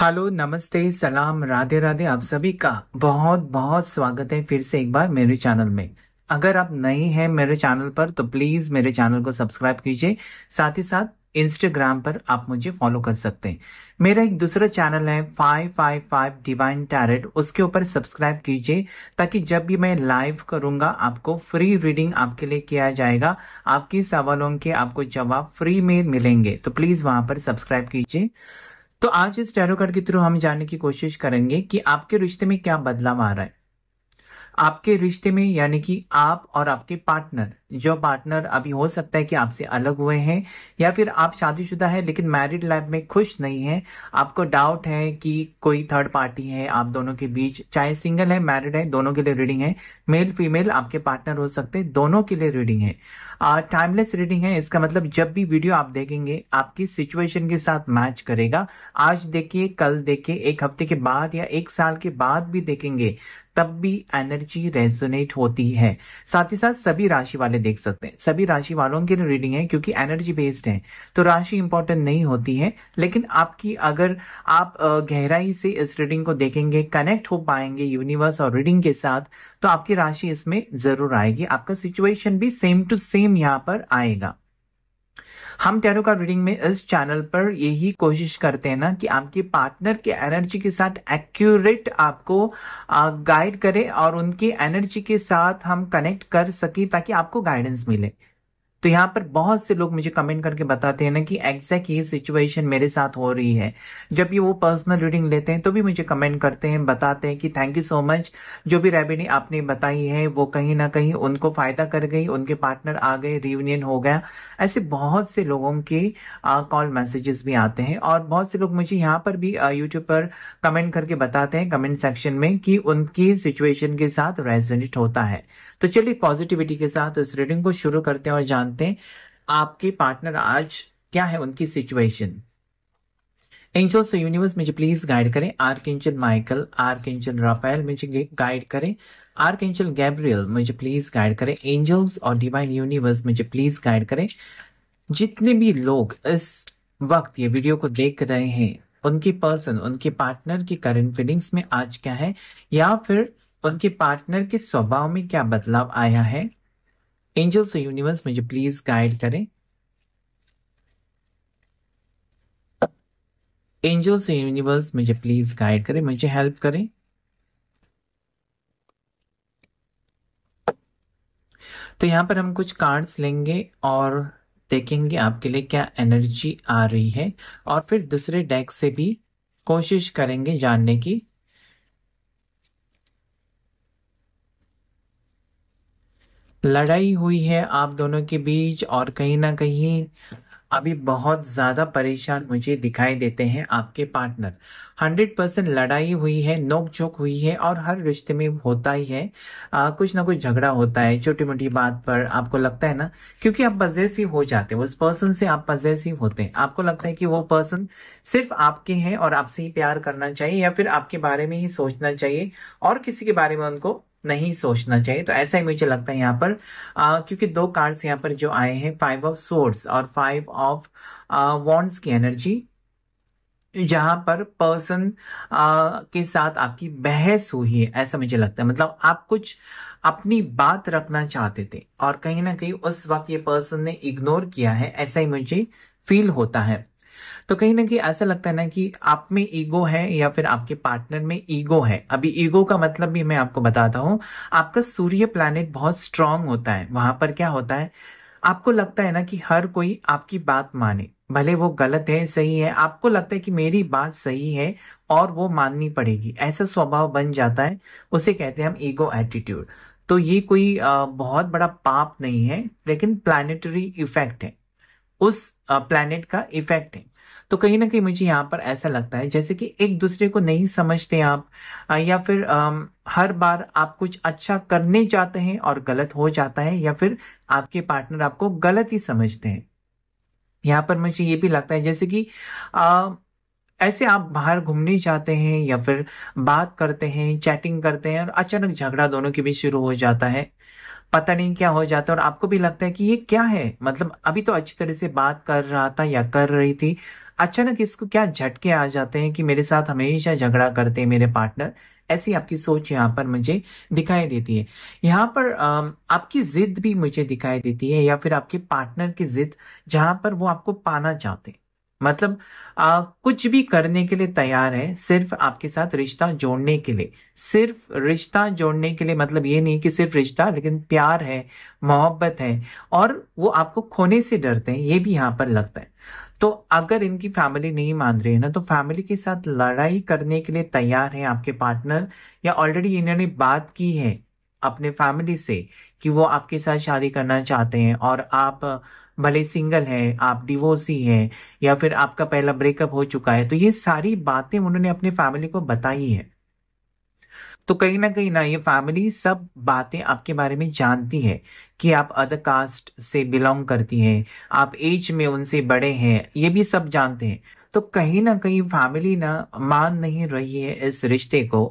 hello नमस्ते सलाम राधे राधे आप सभी का बहुत बहुत स्वागत है फिर से एक बार मेरे चैनल में अगर आप नए हैं मेरे चैनल पर तो प्लीज मेरे चैनल को सब्सक्राइब कीजिए साथ ही साथ इंस्टाग्राम पर आप मुझे फॉलो कर सकते हैं मेरा एक दूसरा चैनल है five five five divine tarot उसके ऊपर सब्सक्राइब कीजिए ताकि जब भी मैं लाइव करूंगा आपको फ्री रीडिंग आपके लिए किया जाएगा आपके सवालों के आपको जवाब फ्री में मिलेंगे तो प्लीज वहां पर सब्सक्राइब कीजिए तो आज इस टैरो कार्ड के थ्रू हम जानने की कोशिश करेंगे कि आपके रिश्ते में क्या बदलाव आ रहा है आपके रिश्ते में यानी कि आप और आपके पार्टनर जो पार्टनर अभी हो सकता है कि आपसे अलग हुए हैं या फिर आप शादीशुदा है लेकिन मैरिड लाइफ में खुश नहीं है आपको डाउट है कि कोई थर्ड पार्टी है आप दोनों के बीच चाहे सिंगल है मैरिड है दोनों के लिए रीडिंग है मेल फीमेल आपके पार्टनर हो सकते हैं दोनों के लिए रीडिंग है टाइमलेस रीडिंग है इसका मतलब जब भी वीडियो आप देखेंगे आपकी सिचुएशन के साथ मैच करेगा आज देखिए कल देखिए एक हफ्ते के बाद या एक साल के बाद भी देखेंगे तब भी एनर्जी रेजोनेट होती है साथ ही साथ सभी राशि वाले देख सकते हैं सभी राशि वालों की रीडिंग है क्योंकि एनर्जी बेस्ड है तो राशि इंपॉर्टेंट नहीं होती है लेकिन आपकी अगर आप गहराई से इस रीडिंग को देखेंगे कनेक्ट हो पाएंगे यूनिवर्स और रीडिंग के साथ तो आपकी राशि इसमें जरूर आएगी आपका सिचुएशन भी सेम टू सेम यहाँ पर आएगा हम टैरो का रीडिंग में इस चैनल पर यही कोशिश करते हैं ना कि आपके पार्टनर के एनर्जी के साथ एक्यूरेट आपको गाइड करें और उनकी एनर्जी के साथ हम कनेक्ट कर सके ताकि आपको गाइडेंस मिले तो यहाँ पर बहुत से लोग मुझे कमेंट करके बताते हैं ना कि एग्जैक्ट ये सिचुएशन मेरे साथ हो रही है जब ये वो पर्सनल रीडिंग लेते हैं तो भी मुझे कमेंट करते हैं बताते हैं कि थैंक यू सो मच जो भी रेबिनी आपने बताई है वो कहीं ना कहीं उनको फ़ायदा कर गई उनके पार्टनर आ गए रियूनियन हो गया ऐसे बहुत से लोगों के कॉल मैसेजेस भी आते हैं और बहुत से लोग मुझे यहाँ पर भी यूट्यूब पर कमेंट करके बताते हैं कमेंट सेक्शन में कि उनकी सिचुएशन के साथ रेजोनेट होता है तो चलिए पॉजिटिविटी के साथ इस रीडिंग को शुरू करते हैं और जानते जानते हैं आपके पार्टनर आज क्या है उनकी सिचुएशन एंजल्स यूनिवर्स मुझे प्लीज गाइड करें archangel Michael archangel Raphael मुझे गाइड करें आर्क एंजल गैब्रियल मुझे प्लीज गाइड करें एंजल्स और डिवाइन यूनिवर्स मुझे प्लीज गाइड करें जितने भी लोग इस वक्त ये वीडियो को देख रहे हैं उनके पर्सन उनके पार्टनर की करंट फीलिंग्स में आज क्या है या फिर उनके पार्टनर के स्वभाव में क्या बदलाव आया है एंजल्स यूनिवर्स मुझे प्लीज गाइड करें एंजल्स यूनिवर्स मुझे प्लीज गाइड करें मुझे हेल्प करें तो यहां पर हम कुछ कार्ड्स लेंगे और देखेंगे आपके लिए क्या एनर्जी आ रही है और फिर दूसरे डेक से भी कोशिश करेंगे जानने की लड़ाई हुई है आप दोनों के बीच और कहीं ना कहीं अभी बहुत ज़्यादा परेशान मुझे दिखाई देते हैं आपके पार्टनर हंड्रेड परसेंट लड़ाई हुई है नोक झोंक हुई है और हर रिश्ते में होता ही है आ, कुछ ना कुछ झगड़ा होता है छोटी मोटी बात पर आपको लगता है ना क्योंकि आप पजेसिव हो जाते हैं उस पर्सन से आप पजेसिव होते हैं आपको लगता है कि वो पर्सन सिर्फ आपके हैं और आपसे ही प्यार करना चाहिए या फिर आपके बारे में ही सोचना चाहिए और किसी के बारे में उनको नहीं सोचना चाहिए तो ऐसा ही मुझे लगता है यहाँ पर आ, क्योंकि दो कार्ड्स यहाँ पर जो आए हैं फाइव ऑफ सोर्ड्स और फाइव ऑफ वॉन्ट्स की एनर्जी जहां पर पर्सन के साथ आपकी बहस हुई है ऐसा मुझे लगता है मतलब आप कुछ अपनी बात रखना चाहते थे और कहीं ना कहीं उस वक्त ये पर्सन ने इग्नोर किया है ऐसा ही मुझे फील होता है तो कहीं ना कहीं ऐसा लगता है ना कि आप में ईगो है या फिर आपके पार्टनर में ईगो है अभी ईगो का मतलब भी मैं आपको बताता हूं आपका सूर्य प्लानिट बहुत स्ट्रांग होता है वहां पर क्या होता है आपको लगता है ना कि हर कोई आपकी बात माने भले वो गलत है सही है आपको लगता है कि मेरी बात सही है और वो माननी पड़ेगी ऐसा स्वभाव बन जाता है उसे कहते हैं हम ईगो एटीट्यूड तो ये कोई बहुत बड़ा पाप नहीं है लेकिन प्लानिटरी इफेक्ट है उस प्लानिट का इफेक्ट है तो कहीं ना कहीं मुझे यहाँ पर ऐसा लगता है जैसे कि एक दूसरे को नहीं समझते आप या फिर आ, हर बार आप कुछ अच्छा करने जाते हैं और गलत हो जाता है या फिर आपके पार्टनर आपको गलत ही समझते हैं यहाँ पर मुझे ये भी लगता है जैसे कि आ, ऐसे आप बाहर घूमने जाते हैं या फिर बात करते हैं चैटिंग करते हैं और अचानक झगड़ा दोनों के बीच शुरू हो जाता है पता नहीं क्या हो जाता है और आपको भी लगता है कि ये क्या है मतलब अभी तो अच्छी तरह से बात कर रहा था या कर रही थी अचानक इसको क्या झटके आ जाते हैं कि मेरे साथ हमेशा झगड़ा करते हैं मेरे पार्टनर ऐसी आपकी सोच यहाँ पर मुझे दिखाई देती है यहाँ पर आपकी जिद भी मुझे दिखाई देती है या फिर आपके पार्टनर की जिद जहाँ पर वो आपको पाना चाहते हैं मतलब आ, कुछ भी करने के लिए तैयार है सिर्फ आपके साथ रिश्ता जोड़ने के लिए सिर्फ रिश्ता जोड़ने के लिए मतलब ये नहीं कि सिर्फ रिश्ता लेकिन प्यार है मोहब्बत है और वो आपको खोने से डरते हैं ये भी यहाँ पर लगता है तो अगर इनकी फैमिली नहीं मान रही है ना तो फैमिली के साथ लड़ाई करने के लिए तैयार है आपके पार्टनर या ऑलरेडी इन्होंने बात की है अपने फैमिली से कि वो आपके साथ शादी करना चाहते हैं और आप भले सिंगल हैं आप डिवोर्सी हैं या फिर आपका पहला ब्रेकअप हो चुका है तो ये सारी बातें उन्होंने अपने फैमिली को बताई है तो कहीं ना कहीं ना ये फैमिली सब बातें आपके बारे में जानती है कि आप अदर कास्ट से बिलोंग करती हैं आप एज में उनसे बड़े हैं ये भी सब जानते हैं तो कहीं ना कहीं फैमिली ना मान नहीं रही है इस रिश्ते को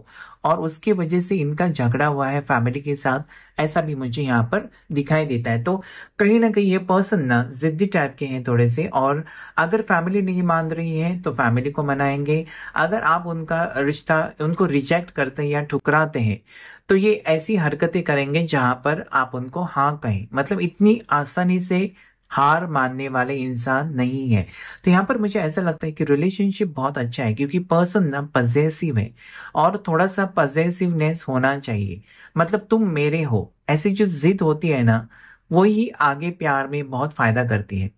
और उसकी वजह से इनका झगड़ा हुआ है फैमिली के साथ ऐसा भी मुझे यहाँ पर दिखाई देता है तो कहीं ना कहीं ये पर्सन ना जिद्दी टाइप के हैं थोड़े से और अगर फैमिली नहीं मान रही है तो फैमिली को मनाएंगे अगर आप उनका रिश्ता उनको रिजेक्ट करते हैं या ठुकराते हैं तो ये ऐसी हरकतें करेंगे जहाँ पर आप उनको हाँ कहें मतलब इतनी आसानी से हार मानने वाले इंसान नहीं है तो यहाँ पर मुझे ऐसा लगता है कि रिलेशनशिप बहुत अच्छा है क्योंकि पर्सन ना पजेसिव है और थोड़ा सा पजेसिवनेस होना चाहिए मतलब तुम मेरे हो ऐसी जो जिद होती है ना वो ही आगे प्यार में बहुत फायदा करती है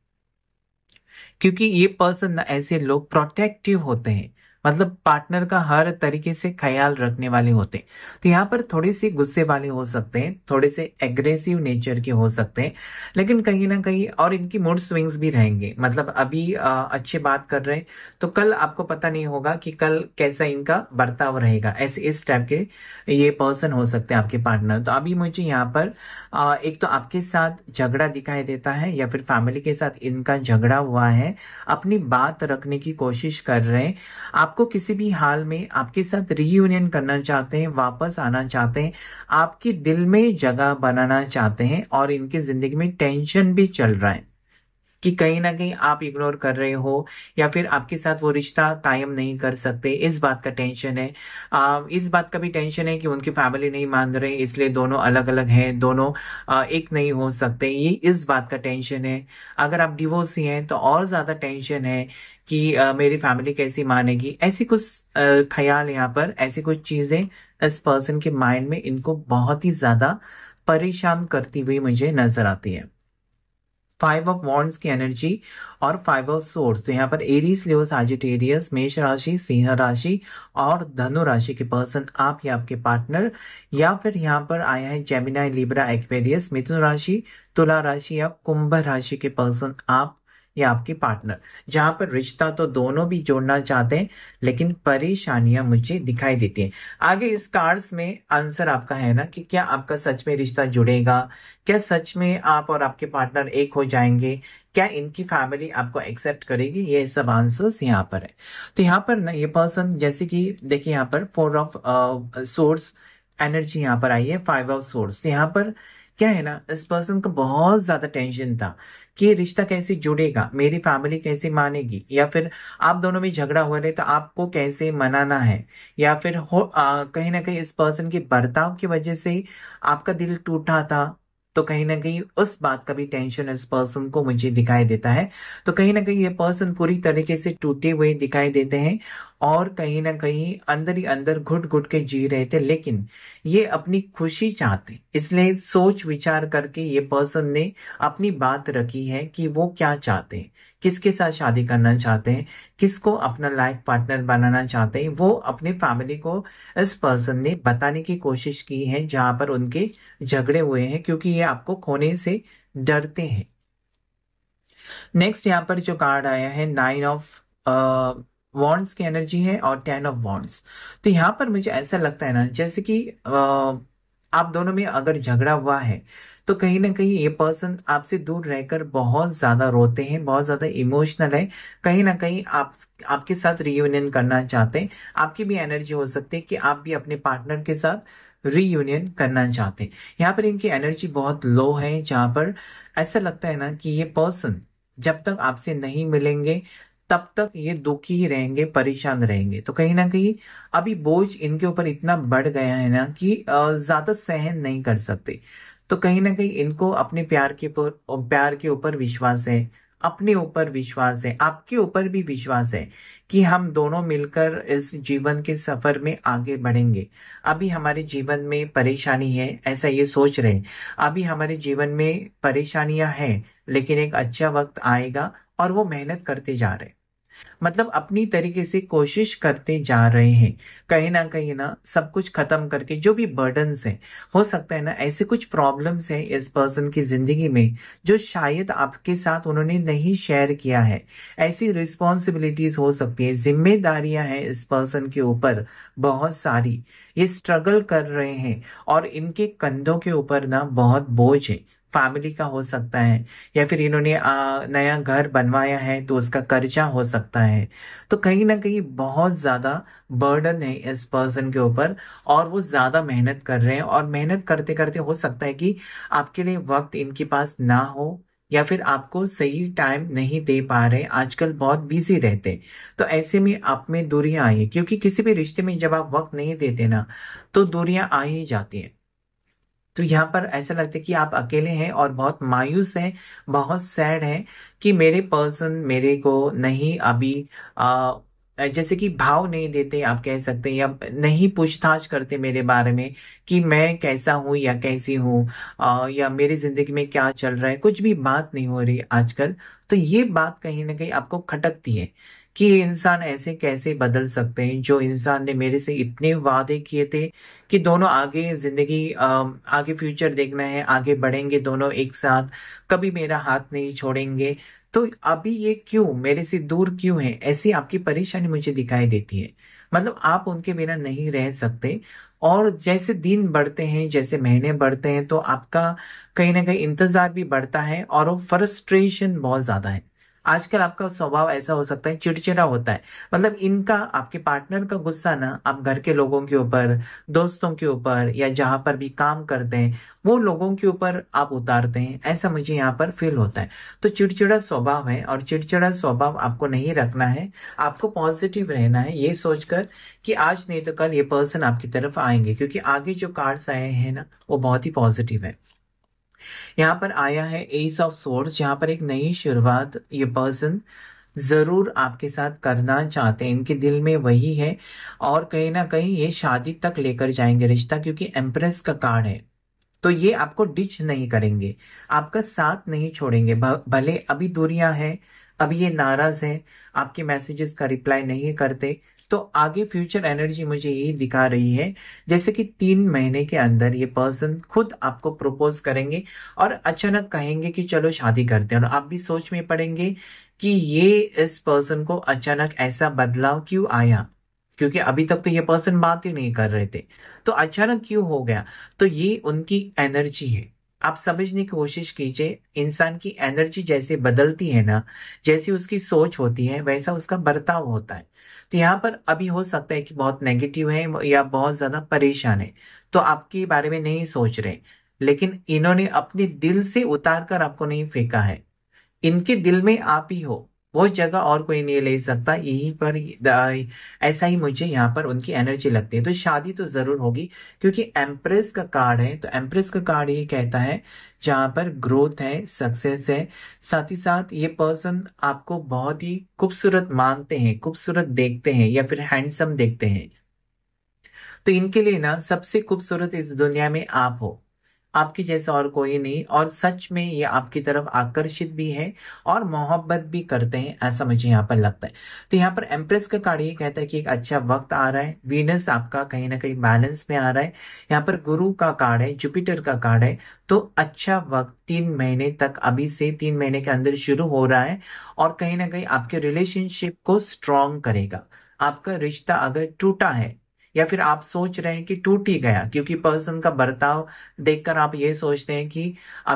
क्योंकि ये पर्सन ना ऐसे लोग प्रोटेक्टिव होते हैं मतलब पार्टनर का हर तरीके से ख्याल रखने वाले होते हैं तो यहाँ पर थोड़े से गुस्से वाले हो सकते हैं थोड़े से एग्रेसिव नेचर के हो सकते हैं लेकिन कहीं ना कहीं और इनकी मूड स्विंग्स भी रहेंगे मतलब अभी आ, अच्छे बात कर रहे हैं तो कल आपको पता नहीं होगा कि कल कैसा इनका बर्ताव रहेगा ऐसे इस टाइप के ये पर्सन हो सकते हैं आपके पार्टनर तो अभी मुझे यहाँ पर आ, एक तो आपके साथ झगड़ा दिखाई देता है या फिर फैमिली के साथ इनका झगड़ा हुआ है अपनी बात रखने की कोशिश कर रहे हैं आप आपको किसी भी हाल में आपके साथ रीयूनियन करना चाहते हैं वापस आना चाहते हैं आपके दिल में जगह बनाना चाहते हैं और इनके ज़िंदगी में टेंशन भी चल रहा है कि कहीं ना कहीं आप इग्नोर कर रहे हो या फिर आपके साथ वो रिश्ता कायम नहीं कर सकते इस बात का टेंशन है आ, इस बात का भी टेंशन है कि उनकी फैमिली नहीं मान रहे इसलिए दोनों अलग अलग हैं दोनों आ, एक नहीं हो सकते ये इस बात का टेंशन है अगर आप डिवोर्सी हैं तो और ज़्यादा टेंशन है कि आ, मेरी फैमिली कैसी मानेगी ऐसी कुछ ख्याल यहाँ पर ऐसी कुछ चीज़ें इस पर्सन के माइंड में इनको बहुत ही ज़्यादा परेशान करती हुई मुझे नज़र आती है फाइव ऑफ वॉन्ड्स की एनर्जी और फाइव ऑफ सोर्स तो यहाँ पर एरीज लिवस आजिटेरियस मेष राशि सिंह राशि और धनु राशि के पर्सन आप या आपके पार्टनर या फिर यहाँ पर आया है जेमिनाई लिब्रा एक्वेरियस मिथुन राशि तुला राशि या कुंभ राशि के पर्सन आप या आपकी पार्टनर जहां पर रिश्ता तो दोनों भी जोड़ना चाहते हैं लेकिन परेशानियां मुझे दिखाई देती हैं आगे इस कार्ड्स में आंसर आपका है ना कि क्या आपका सच में रिश्ता जुड़ेगा क्या सच में आप और आपके पार्टनर एक हो जाएंगे क्या इनकी फैमिली आपको एक्सेप्ट करेगी ये सब आंसर्स यहाँ पर है तो यहाँ पर ना ये पर्सन जैसे कि देखिए यहाँ पर फोर ऑफ सोर्स एनर्जी यहाँ पर आई है फाइव ऑफ सोर्स यहाँ पर क्या है ना इस पर्सन का बहुत ज्यादा टेंशन था कि ये रिश्ता कैसे जुड़ेगा मेरी फैमिली कैसे मानेगी या फिर आप दोनों में झगड़ा हो रहे तो आपको कैसे मनाना है या फिर हो कहीं ना कहीं इस पर्सन के बर्ताव की वजह से आपका दिल टूटा था तो कहीं ना कहीं उस बात का भी टेंशन इस पर्सन को मुझे दिखाई देता है तो कहीं ना कहीं ये पर्सन पूरी तरीके से टूटे हुए दिखाई देते हैं और कहीं ना कहीं अंदर ही अंदर घुट घुट के जी रहे थे लेकिन ये अपनी खुशी चाहते इसलिए सोच विचार करके ये पर्सन ने अपनी बात रखी है कि वो क्या चाहते हैं किसके साथ शादी करना चाहते हैं किसको अपना लाइफ पार्टनर बनाना चाहते हैं वो अपने फैमिली को इस पर्सन ने बताने की कोशिश की है जहाँ पर उनके झगड़े हुए हैं क्योंकि ये आपको खोने से डरते हैं नेक्स्ट यहाँ पर जो कार्ड आया है नाइन ऑफ वॉन्ड्स की एनर्जी है और टेन ऑफ वॉन्ड्स तो यहाँ पर मुझे ऐसा लगता है ना जैसे कि आप दोनों में अगर झगड़ा हुआ है तो कहीं ना कहीं ये पर्सन आपसे दूर रहकर बहुत ज़्यादा रोते हैं बहुत ज़्यादा इमोशनल है कहीं ना कहीं आप आपके साथ रीयूनियन करना चाहते हैं आपकी भी एनर्जी हो सकती है कि आप भी अपने पार्टनर के साथ रीयूनियन करना चाहते हैं यहाँ पर इनकी एनर्जी बहुत लो है जहाँ पर ऐसा लगता है ना कि ये पर्सन जब तक आपसे नहीं मिलेंगे तब तक ये दुखी ही रहेंगे परेशान रहेंगे तो कहीं ना कहीं अभी बोझ इनके ऊपर इतना बढ़ गया है ना कि ज़्यादा सहन नहीं कर सकते तो कहीं ना कहीं इनको अपने प्यार के प्यार के ऊपर विश्वास है अपने ऊपर विश्वास है आपके ऊपर भी विश्वास है कि हम दोनों मिलकर इस जीवन के सफर में आगे बढ़ेंगे अभी हमारे जीवन में परेशानी है ऐसा ये सोच रहे हैं अभी हमारे जीवन में परेशानियां हैं लेकिन एक अच्छा वक्त आएगा और वो मेहनत करते जा रहे मतलब अपनी तरीके से कोशिश करते जा रहे हैं कहीं ना कहीं ना सब कुछ खत्म करके जो भी बर्डन है हो सकता है ना ऐसे कुछ प्रॉब्लम्स हैं इस पर्सन की जिंदगी में जो शायद आपके साथ उन्होंने नहीं शेयर किया है ऐसी रिस्पॉन्सिबिलिटीज हो सकती है जिम्मेदारियां हैं इस पर्सन के ऊपर बहुत सारी ये स्ट्रगल कर रहे हैं और इनके कंधों के ऊपर ना बहुत बोझ है फैमिली का हो सकता है या फिर इन्होंने आ, नया घर बनवाया है तो उसका कर्जा हो सकता है तो कहीं ना कहीं बहुत ज़्यादा बर्डन है इस पर्सन के ऊपर और वो ज़्यादा मेहनत कर रहे हैं और मेहनत करते करते हो सकता है कि आपके लिए वक्त इनके पास ना हो या फिर आपको सही टाइम नहीं दे पा रहे आजकल बहुत बिजी रहते तो ऐसे में आप में दूरियां आई क्योंकि किसी भी रिश्ते में जब आप वक्त नहीं देते ना तो दूरियां आ ही जाती हैं तो यहाँ पर ऐसा लगता है कि आप अकेले हैं और बहुत मायूस हैं बहुत सैड हैं कि मेरे पर्सन मेरे को नहीं अभी आ, जैसे कि भाव नहीं देते आप कह सकते हैं या नहीं पूछताछ करते मेरे बारे में कि मैं कैसा हूं या कैसी हूँ या मेरी जिंदगी में क्या चल रहा है कुछ भी बात नहीं हो रही आजकल तो ये बात कहीं ना कहीं आपको खटकती है कि इंसान ऐसे कैसे बदल सकते हैं जो इंसान ने मेरे से इतने वादे किए थे कि दोनों आगे जिंदगी आगे फ्यूचर देखना है आगे बढ़ेंगे दोनों एक साथ कभी मेरा हाथ नहीं छोड़ेंगे तो अभी ये क्यों मेरे से दूर क्यों है ऐसी आपकी परेशानी मुझे दिखाई देती है मतलब आप उनके बिना नहीं रह सकते और जैसे दिन बढ़ते हैं जैसे महीने बढ़ते हैं तो आपका कहीं ना कहीं इंतजार भी बढ़ता है और वो फ्रस्ट्रेशन बहुत ज्यादा है आजकल आपका स्वभाव ऐसा हो सकता है चिड़चिड़ा होता है मतलब इनका आपके पार्टनर का गुस्सा ना आप घर के लोगों के ऊपर दोस्तों के ऊपर या जहां पर भी काम करते हैं वो लोगों के ऊपर आप उतारते हैं ऐसा मुझे यहाँ पर फील होता है तो चिड़चिड़ा स्वभाव है और चिड़चिड़ा स्वभाव आपको नहीं रखना है आपको पॉजिटिव रहना है ये सोचकर कि आज नहीं तो कल ये पर्सन आपकी तरफ आएंगे क्योंकि आगे जो कार्ड्स आए हैं ना वो बहुत ही पॉजिटिव है यहाँ पर आया है एस ऑफ सोर्स यहाँ पर एक नई शुरुआत ये पर्सन ज़रूर आपके साथ करना चाहते हैं इनके दिल में वही है और कहीं ना कहीं ये शादी तक लेकर जाएंगे रिश्ता क्योंकि एम्प्रेस का कार्ड है तो ये आपको डिच नहीं करेंगे आपका साथ नहीं छोड़ेंगे भले अभी दूरियां हैं अभी ये नाराज़ हैं आपके मैसेजेस का रिप्लाई नहीं करते तो आगे फ्यूचर एनर्जी मुझे यही दिखा रही है जैसे कि तीन महीने के अंदर ये पर्सन खुद आपको प्रपोज करेंगे और अचानक कहेंगे कि चलो शादी करते हैं और आप भी सोच में पड़ेंगे कि ये इस पर्सन को अचानक ऐसा बदलाव क्यों आया क्योंकि अभी तक तो ये पर्सन बात ही नहीं कर रहे थे तो अचानक क्यों हो गया तो ये उनकी एनर्जी है आप समझने की कोशिश कीजिए इंसान की एनर्जी जैसे बदलती है ना जैसी उसकी सोच होती है वैसा उसका बर्ताव होता है तो यहाँ पर अभी हो सकता है कि बहुत नेगेटिव है या बहुत ज़्यादा परेशान है तो आपके बारे में नहीं सोच रहे लेकिन इन्होंने अपने दिल से उतार कर आपको नहीं फेंका है इनके दिल में आप ही हो वो जगह और कोई नहीं ले सकता यहीं पर ऐसा ही मुझे यहाँ पर उनकी एनर्जी लगती है तो शादी तो ज़रूर होगी क्योंकि एम्प्रेस का कार्ड है तो एम्प्रेस का कार्ड ये कहता है जहाँ पर ग्रोथ है सक्सेस है साथ ही साथ ये पर्सन आपको बहुत ही खूबसूरत मानते हैं खूबसूरत देखते हैं या फिर हैंडसम देखते हैं तो इनके लिए ना सबसे खूबसूरत इस दुनिया में आप हो आपके जैसा और कोई नहीं और सच में ये आपकी तरफ आकर्षित भी है और मोहब्बत भी करते हैं ऐसा मुझे यहाँ पर लगता है तो यहाँ पर एम्प्रेस का कार्ड ये कहता है कि एक अच्छा वक्त आ रहा है वीनस आपका कहीं ना कहीं बैलेंस में आ रहा है यहाँ पर गुरु का कार्ड है जुपिटर का कार्ड है तो अच्छा वक्त तीन महीने तक अभी से तीन महीने के अंदर शुरू हो रहा है और कहीं ना कहीं आपके रिलेशनशिप को स्ट्रांग करेगा आपका रिश्ता अगर टूटा है या फिर आप सोच रहे हैं कि टूट ही गया क्योंकि पर्सन का बर्ताव देखकर आप ये सोचते हैं कि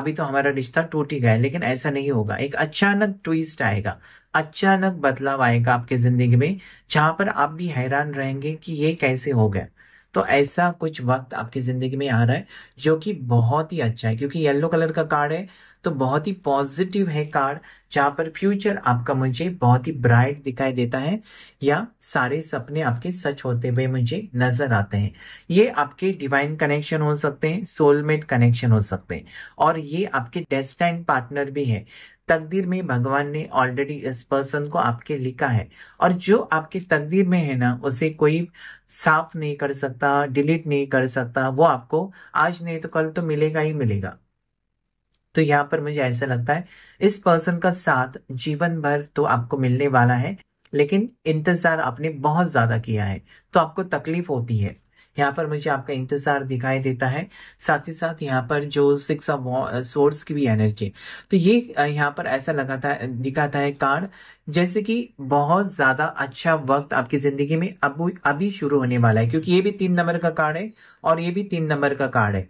अभी तो हमारा रिश्ता टूट ही गया लेकिन ऐसा नहीं होगा एक अचानक ट्विस्ट आएगा अचानक बदलाव आएगा आपके जिंदगी में जहां पर आप भी हैरान रहेंगे कि ये कैसे हो गया तो ऐसा कुछ वक्त आपकी जिंदगी में आ रहा है जो कि बहुत ही अच्छा है क्योंकि येलो कलर का कार्ड है तो बहुत ही पॉजिटिव है कार्ड जहाँ पर फ्यूचर आपका मुझे बहुत ही ब्राइट दिखाई देता है या सारे सपने आपके सच होते हुए मुझे नजर आते हैं ये आपके डिवाइन कनेक्शन हो सकते हैं सोलमेट कनेक्शन हो सकते हैं और ये आपके डेस्टाइन पार्टनर भी है तकदीर में भगवान ने ऑलरेडी इस पर्सन को आपके लिखा है और जो आपके तकदीर में है ना उसे कोई साफ नहीं कर सकता डिलीट नहीं कर सकता वो आपको आज नहीं तो कल तो मिलेगा ही मिलेगा तो यहाँ पर मुझे ऐसा लगता है इस पर्सन का साथ जीवन भर तो आपको मिलने वाला है लेकिन इंतजार आपने बहुत ज्यादा किया है तो आपको तकलीफ होती है यहाँ पर मुझे आपका इंतज़ार दिखाई देता है साथ ही साथ यहाँ पर जो सिक्स ऑफ सोर्स की भी एनर्जी तो ये यहाँ पर ऐसा लगाता है दिखाता है कार्ड जैसे कि बहुत ज़्यादा अच्छा वक्त आपकी ज़िंदगी में अब अभी शुरू होने वाला है क्योंकि ये भी तीन नंबर का कार्ड है और ये भी तीन नंबर का कार्ड है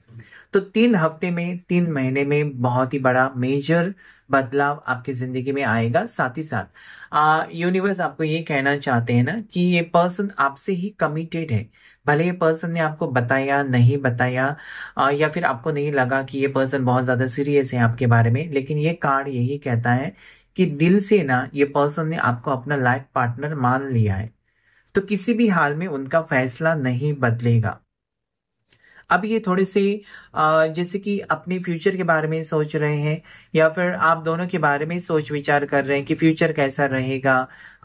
तो तीन हफ्ते में तीन महीने में बहुत ही बड़ा मेजर बदलाव आपकी ज़िंदगी में आएगा साथ ही साथ यूनिवर्स आपको ये कहना चाहते हैं ना कि ये पर्सन आपसे ही कमिटेड है भले ये पर्सन ने आपको बताया नहीं बताया आ, या फिर आपको नहीं लगा कि ये पर्सन बहुत ज़्यादा सीरियस है आपके बारे में लेकिन ये कार्ड यही कहता है कि दिल से ना ये पर्सन ने आपको अपना लाइफ पार्टनर मान लिया है तो किसी भी हाल में उनका फैसला नहीं बदलेगा अब ये थोड़े से जैसे कि अपने फ्यूचर के बारे में सोच रहे हैं या फिर आप दोनों के बारे में सोच विचार कर रहे हैं कि फ्यूचर कैसा रहेगा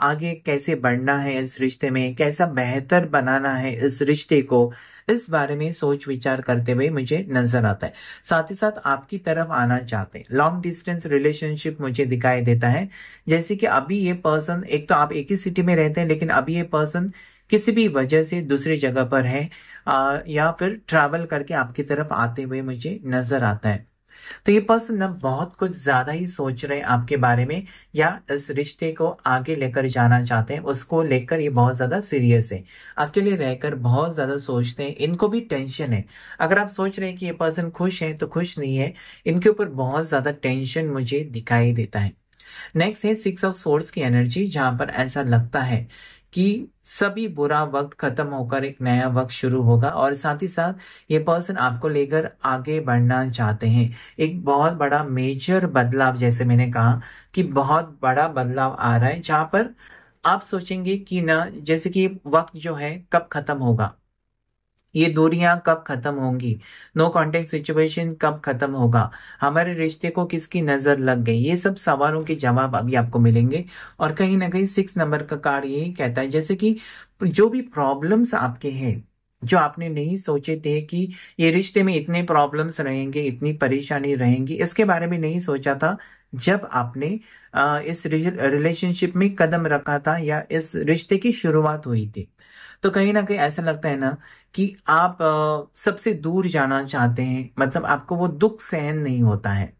आगे कैसे बढ़ना है इस रिश्ते में कैसा बेहतर बनाना है इस रिश्ते को इस बारे में सोच विचार करते हुए मुझे नजर आता है साथ ही साथ आपकी तरफ आना चाहते हैं लॉन्ग डिस्टेंस रिलेशनशिप मुझे दिखाई देता है जैसे कि अभी ये पर्सन एक तो आप एक ही सिटी में रहते हैं लेकिन अभी ये पर्सन किसी भी वजह से दूसरी जगह पर है आ, या फिर ट्रैवल करके आपकी तरफ आते हुए मुझे नज़र आता है तो ये पर्सन ना बहुत कुछ ज़्यादा ही सोच रहे हैं आपके बारे में या इस रिश्ते को आगे लेकर जाना चाहते हैं उसको लेकर ये बहुत ज़्यादा सीरियस है अकेले रहकर बहुत ज़्यादा सोचते हैं इनको भी टेंशन है अगर आप सोच रहे हैं कि ये पर्सन खुश है तो खुश नहीं है इनके ऊपर बहुत ज़्यादा टेंशन मुझे दिखाई देता है नेक्स्ट है सिक्स ऑफ सोर्स की एनर्जी जहां पर ऐसा लगता है कि सभी बुरा वक्त खत्म होकर एक नया वक्त शुरू होगा और साथ ही साथ ये पर्सन आपको लेकर आगे बढ़ना चाहते हैं एक बहुत बड़ा मेजर बदलाव जैसे मैंने कहा कि बहुत बड़ा बदलाव आ रहा है जहाँ पर आप सोचेंगे कि ना जैसे कि वक्त जो है कब खत्म होगा ये दूरियां कब खत्म होंगी नो कॉन्टेक्ट सिचुएशन कब खत्म होगा हमारे रिश्ते को किसकी नजर लग गई ये सब सवालों के जवाब अभी आपको मिलेंगे और कहीं ना कहीं सिक्स नंबर का कार्ड यही कहता है जैसे कि जो भी प्रॉब्लम्स आपके हैं जो आपने नहीं सोचे थे कि ये रिश्ते में इतने प्रॉब्लम्स रहेंगे इतनी परेशानी रहेंगी इसके बारे में नहीं सोचा था जब आपने इस रिलेशनशिप में कदम रखा था या इस रिश्ते की शुरुआत हुई थी तो कहीं ना कहीं ऐसा लगता है ना कि आप सबसे दूर जाना चाहते हैं मतलब आपको वो दुख सहन नहीं होता है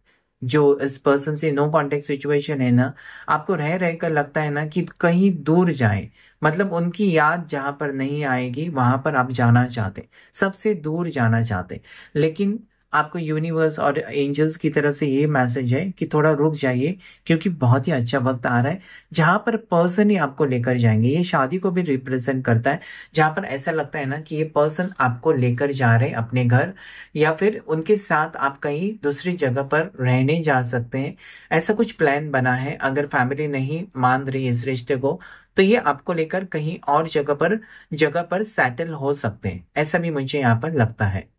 जो इस पर्सन से नो कॉन्टेक्ट सिचुएशन है ना आपको रह रह कर लगता है ना कि कहीं दूर जाए मतलब उनकी याद जहां पर नहीं आएगी वहां पर आप जाना चाहते सबसे दूर जाना चाहते लेकिन आपको यूनिवर्स और एंजल्स की तरफ से ये मैसेज है कि थोड़ा रुक जाइए क्योंकि बहुत ही अच्छा वक्त आ रहा है जहाँ पर पर्सन ही आपको लेकर जाएंगे ये शादी को भी रिप्रेजेंट करता है जहाँ पर ऐसा लगता है ना कि ये पर्सन आपको लेकर जा रहे हैं अपने घर या फिर उनके साथ आप कहीं दूसरी जगह पर रहने जा सकते हैं ऐसा कुछ प्लान बना है अगर फैमिली नहीं मान रही इस रिश्ते को तो ये आपको लेकर कहीं और जगह पर जगह पर सेटल हो सकते हैं ऐसा भी मुझे यहाँ पर लगता है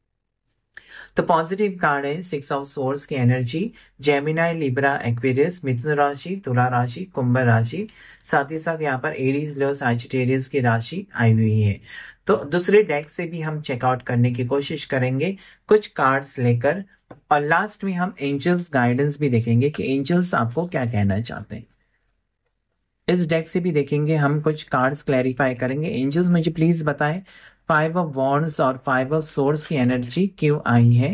तो पॉजिटिव कार्ड है सिक्स ऑफ सोर्स की एनर्जी जेमिनाई लिब्रा एक्वेरियस मिथुन राशि तुला राशि कुंभ राशि साथ ही साथ यहाँ पर एरीज लो साजिटेरियस की राशि आई हुई है तो दूसरे डेक से भी हम चेकआउट करने की कोशिश करेंगे कुछ कार्ड्स लेकर और लास्ट में हम एंजल्स गाइडेंस भी देखेंगे कि एंजल्स आपको क्या कहना चाहते हैं इस डेक से भी देखेंगे हम कुछ कार्ड्स क्लैरिफाई करेंगे एंजल्स मुझे प्लीज बताएं फाइव ऑफ वॉन्ड्स और फाइव ऑफ सोर्स की एनर्जी क्यों आई है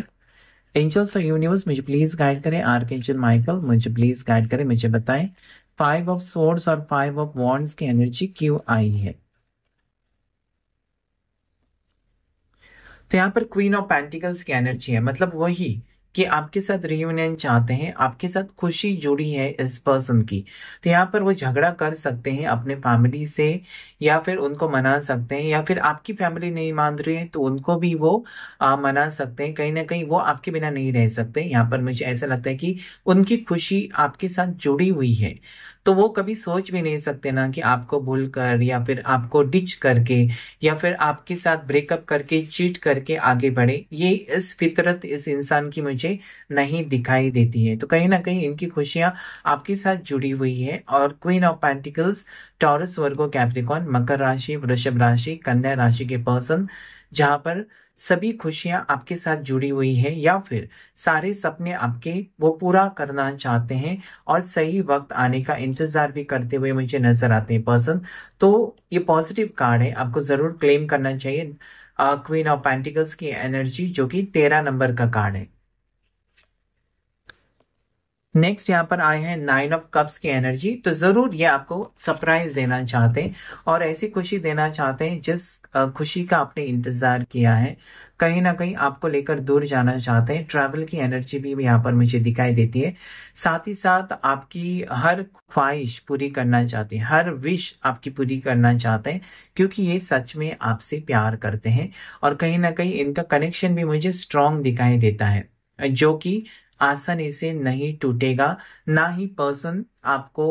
एंजल्स ऑफ यूनिवर्स मुझे प्लीज गाइड करें आर्क एंजल माइकल मुझे प्लीज गाइड करें मुझे बताएं फाइव ऑफ सोर्स और फाइव ऑफ वॉन्ड्स की एनर्जी क्यों आई है तो यहाँ पर क्वीन ऑफ पेंटिकल्स की एनर्जी है मतलब वही कि आपके साथ रियूनियन चाहते हैं आपके साथ खुशी जुड़ी है इस पर्सन की तो यहाँ पर वो झगड़ा कर सकते हैं अपने फैमिली से या फिर उनको मना सकते हैं या फिर आपकी फैमिली नहीं मान रही है तो उनको भी वो आ, मना सकते हैं कहीं ना कहीं वो आपके बिना नहीं रह सकते यहाँ पर मुझे ऐसा लगता है कि उनकी खुशी आपके साथ जुड़ी हुई है तो वो कभी सोच भी नहीं सकते ना कि आपको भूल कर या फिर आपको डिच करके या फिर आपके साथ ब्रेकअप करके चीट करके आगे बढ़े ये इस फितरत इस इंसान की मुझे नहीं दिखाई देती है तो कहीं ना कहीं इनकी खुशियां आपके साथ जुड़ी हुई है और queen of pentacles Taurus Virgo Capricorn मकर राशि वृषभ राशि कन्या राशि के पर्सन जहां पर सभी खुशियां आपके साथ जुड़ी हुई हैं या फिर सारे सपने आपके वो पूरा करना चाहते हैं और सही वक्त आने का इंतजार भी करते हुए मुझे नजर आते हैं पर्सन तो ये पॉजिटिव कार्ड है आपको जरूर क्लेम करना चाहिए क्वीन ऑफ पेंटिकल्स की एनर्जी जो कि तेरह नंबर का कार्ड है नेक्स्ट यहाँ पर आए हैं नाइन ऑफ कप्स की एनर्जी तो ज़रूर ये आपको सरप्राइज देना चाहते हैं और ऐसी खुशी देना चाहते हैं जिस खुशी का आपने इंतज़ार किया है कहीं ना कहीं आपको लेकर दूर जाना चाहते हैं ट्रैवल की एनर्जी भी यहाँ पर मुझे दिखाई देती है साथ ही साथ आपकी हर ख्वाहिश पूरी करना चाहते हैं हर विश आपकी पूरी करना चाहते हैं क्योंकि ये सच में आपसे प्यार करते हैं और कहीं ना कहीं इनका कनेक्शन भी मुझे स्ट्रांग दिखाई देता है जो कि आसानी से नहीं टूटेगा ना ही पर्सन आपको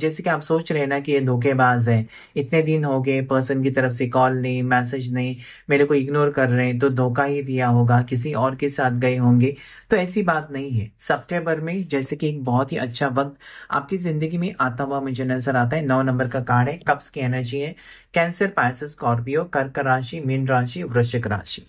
जैसे कि आप सोच रहे हैं ना कि ये धोखेबाज है इतने दिन हो गए पर्सन की तरफ से कॉल नहीं मैसेज नहीं मेरे को इग्नोर कर रहे हैं तो धोखा ही दिया होगा किसी और के साथ गए होंगे तो ऐसी बात नहीं है सितंबर में जैसे कि एक बहुत ही अच्छा वक्त आपकी जिंदगी में आता हुआ मुझे नजर आता है नौ नंबर का कार्ड है कप्स की एनर्जी है कैंसर पायस स्कॉर्पियो कर्क राशि मीन राशि वृश्चिक राशि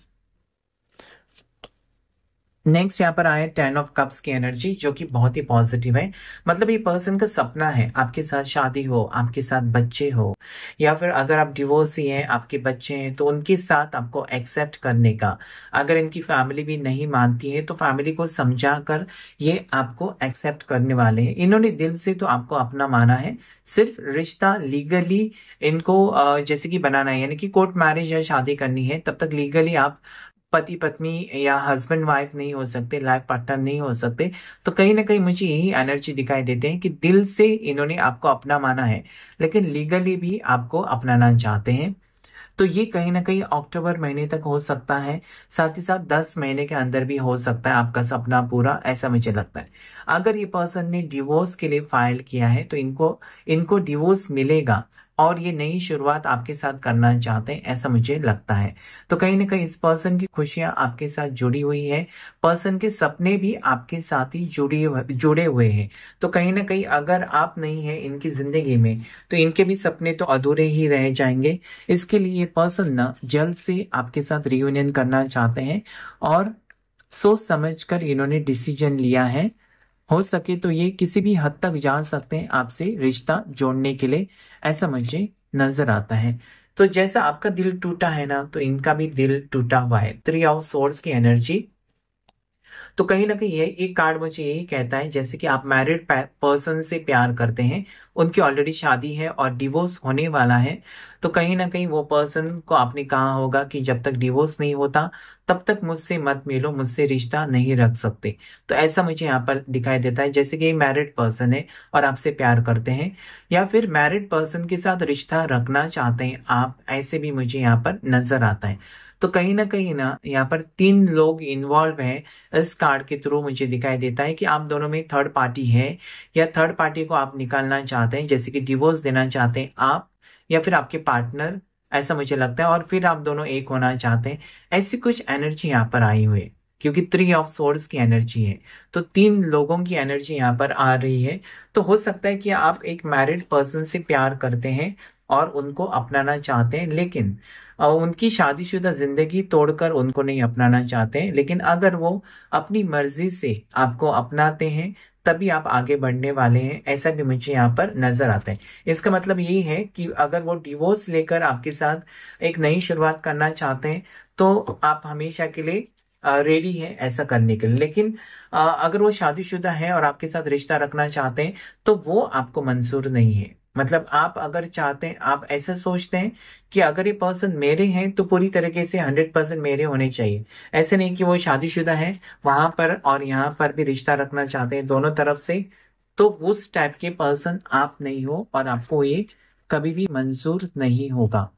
नेक्स्ट यहाँ पर आए टेन ऑफ कप्स की एनर्जी जो कि बहुत ही पॉजिटिव है मतलब ये पर्सन का सपना है आपके साथ शादी हो आपके साथ बच्चे हो या फिर अगर आप डिवोर्स ही हैं आपके बच्चे हैं तो उनके साथ आपको एक्सेप्ट करने का अगर इनकी फैमिली भी नहीं मानती है तो फैमिली को समझा कर ये आपको एक्सेप्ट करने वाले हैं इन्होंने दिल से तो आपको अपना माना है सिर्फ रिश्ता लीगली इनको जैसे कि बनाना है यानी कि कोर्ट मैरिज या शादी करनी है तब तक लीगली आप पति पत्नी या हस्बैंड वाइफ नहीं हो सकते लाइफ पार्टनर नहीं हो सकते तो कहीं ना कहीं मुझे यही एनर्जी दिखाई देते हैं कि दिल से इन्होंने आपको अपना माना है लेकिन लीगली भी आपको अपनाना चाहते हैं तो ये कहीं ना कहीं अक्टूबर महीने तक हो सकता है साथ ही साथ दस महीने के अंदर भी हो सकता है आपका सपना पूरा ऐसा मुझे लगता है अगर ये पर्सन ने डिवोर्स के लिए फाइल किया है तो इनको इनको डिवोर्स मिलेगा और ये नई शुरुआत आपके साथ करना चाहते हैं ऐसा मुझे लगता है तो कहीं ना कहीं इस पर्सन की खुशियां आपके साथ जुड़ी हुई है पर्सन के सपने भी आपके साथ ही जुड़े जुड़े हुए हैं तो कहीं ना कहीं अगर आप नहीं है इनकी जिंदगी में तो इनके भी सपने तो अधूरे ही रह जाएंगे इसके लिए पर्सन ना जल्द से आपके साथ रियूनियन करना चाहते हैं और सोच समझ इन्होंने डिसीजन लिया है हो सके तो ये किसी भी हद तक जा सकते हैं आपसे रिश्ता जोड़ने के लिए ऐसा मुझे नजर आता है तो जैसा आपका दिल टूटा है ना तो इनका भी दिल टूटा हुआ है थ्री ऑफ सोर्स की एनर्जी तो कहीं ना कहीं ये एक कार्ड मुझे यही कहता है जैसे कि आप मैरिड पर्सन से प्यार करते हैं उनकी ऑलरेडी शादी है और डिवोर्स होने वाला है तो कहीं ना कहीं वो पर्सन को आपने कहा होगा कि जब तक डिवोर्स नहीं होता तब तक मुझसे मत मिलो मुझसे रिश्ता नहीं रख सकते तो ऐसा मुझे यहाँ पर दिखाई देता है जैसे कि मैरिड पर्सन है और आपसे प्यार करते हैं या फिर मैरिड पर्सन के साथ रिश्ता रखना चाहते हैं आप ऐसे भी मुझे यहाँ पर नजर आता है तो कहीं ना कहीं ना यहाँ पर तीन लोग इन्वॉल्व हैं इस कार्ड के थ्रू मुझे दिखाई देता है कि आप दोनों में थर्ड पार्टी है या थर्ड पार्टी को आप निकालना चाहते हैं जैसे कि डिवोर्स देना चाहते हैं आप या फिर आपके पार्टनर ऐसा मुझे लगता है और फिर आप दोनों एक होना चाहते हैं ऐसी कुछ एनर्जी यहाँ पर आई हुई है क्योंकि थ्री ऑफ सोर्स की एनर्जी है तो तीन लोगों की एनर्जी यहाँ पर आ रही है तो हो सकता है कि आप एक मैरिड पर्सन से प्यार करते हैं और उनको अपनाना चाहते हैं लेकिन उनकी शादीशुदा ज़िंदगी तोड़कर उनको नहीं अपनाना चाहते लेकिन अगर वो अपनी मर्जी से आपको अपनाते हैं तभी आप आगे बढ़ने वाले हैं ऐसा भी मुझे यहाँ पर नजर आता है इसका मतलब यही है कि अगर वो डिवोर्स लेकर आपके साथ एक नई शुरुआत करना चाहते हैं तो आप हमेशा के लिए रेडी है ऐसा करने के लिए लेकिन अगर वो शादीशुदा है और आपके साथ रिश्ता रखना चाहते हैं तो वो आपको मंजूर नहीं है मतलब आप अगर चाहते हैं आप ऐसा सोचते हैं कि अगर ये पर्सन मेरे हैं तो पूरी तरीके से हंड्रेड परसेंट मेरे होने चाहिए ऐसे नहीं कि वो शादीशुदा है वहां पर और यहाँ पर भी रिश्ता रखना चाहते हैं दोनों तरफ से तो उस टाइप के पर्सन आप नहीं हो और आपको ये कभी भी मंजूर नहीं होगा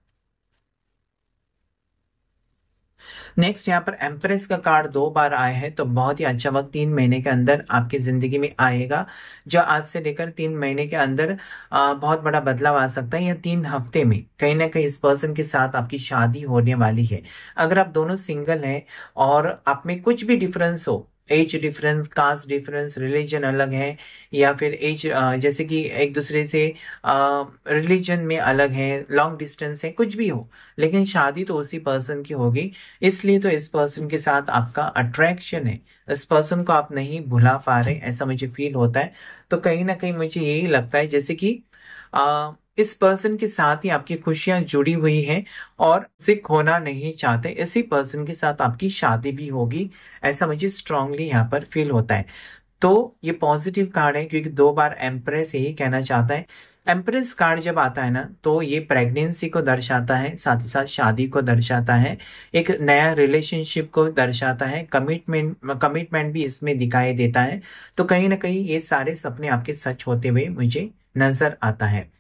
नेक्स्ट यहाँ पर एम्प्रेस का कार्ड दो बार आया है तो बहुत ही अच्छा वक्त तीन महीने के अंदर आपकी ज़िंदगी में आएगा जो आज से लेकर तीन महीने के अंदर बहुत बड़ा बदलाव आ सकता है या तीन हफ्ते में कहीं ना कहीं इस पर्सन के साथ आपकी शादी होने वाली है अगर आप दोनों सिंगल हैं और आप में कुछ भी डिफरेंस हो age difference caste difference religion अलग है या फिर एज जैसे कि एक दूसरे से रिलीजन में अलग है लॉन्ग डिस्टेंस है कुछ भी हो लेकिन शादी तो उसी पर्सन की होगी इसलिए तो इस पर्सन के साथ आपका अट्रैक्शन है इस पर्सन को आप नहीं भुला पा रहे ऐसा मुझे फील होता है तो कहीं ना कहीं मुझे यही लगता है जैसे कि इस पर्सन के साथ ही आपकी खुशियां जुड़ी हुई हैं और सिक होना नहीं चाहते इसी पर्सन के साथ आपकी शादी भी होगी ऐसा मुझे स्ट्रांगली यहाँ पर फील होता है तो ये पॉजिटिव कार्ड है क्योंकि दो बार एम्प्रेस यही कहना चाहता है एम्प्रेस कार्ड जब आता है ना तो ये प्रेगनेंसी को दर्शाता है साथ ही साथ शादी को दर्शाता है एक नया रिलेशनशिप को दर्शाता है कमिटमेंट कमिटमेंट भी इसमें दिखाई देता है तो कहीं ना कहीं ये सारे सपने आपके सच होते हुए मुझे नजर आता है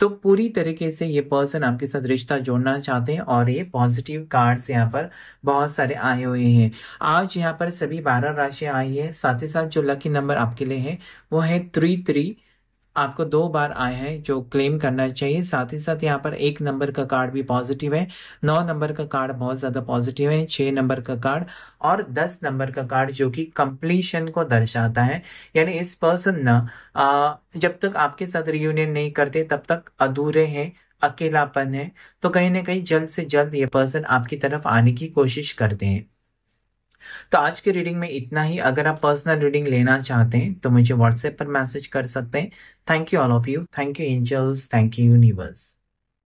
तो पूरी तरीके से ये पर्सन आपके साथ रिश्ता जोड़ना चाहते हैं और ये पॉजिटिव कार्ड्स यहाँ पर बहुत सारे आए हुए हैं आज यहाँ पर सभी बारह राशियां आई है साथ ही साथ जो लकी नंबर आपके लिए है वो है थ्री थ्री आपको दो बार आए हैं जो क्लेम करना चाहिए साथ ही साथ यहाँ पर एक नंबर का कार्ड भी पॉजिटिव है नौ नंबर का कार्ड बहुत ज़्यादा पॉजिटिव है छह नंबर का कार्ड और दस नंबर का कार्ड जो कि कंप्लीशन को दर्शाता है यानी इस पर्सन न जब तक आपके साथ रियूनियन नहीं करते तब तक अधूरे हैं अकेलापन है तो कहीं ना कहीं जल्द से जल्द ये पर्सन आपकी तरफ आने की कोशिश करते हैं तो आज के रीडिंग में इतना ही अगर आप पर्सनल रीडिंग लेना चाहते हैं तो मुझे व्हाट्सएप पर मैसेज कर सकते हैं thank you all of you thank you angels thank you universe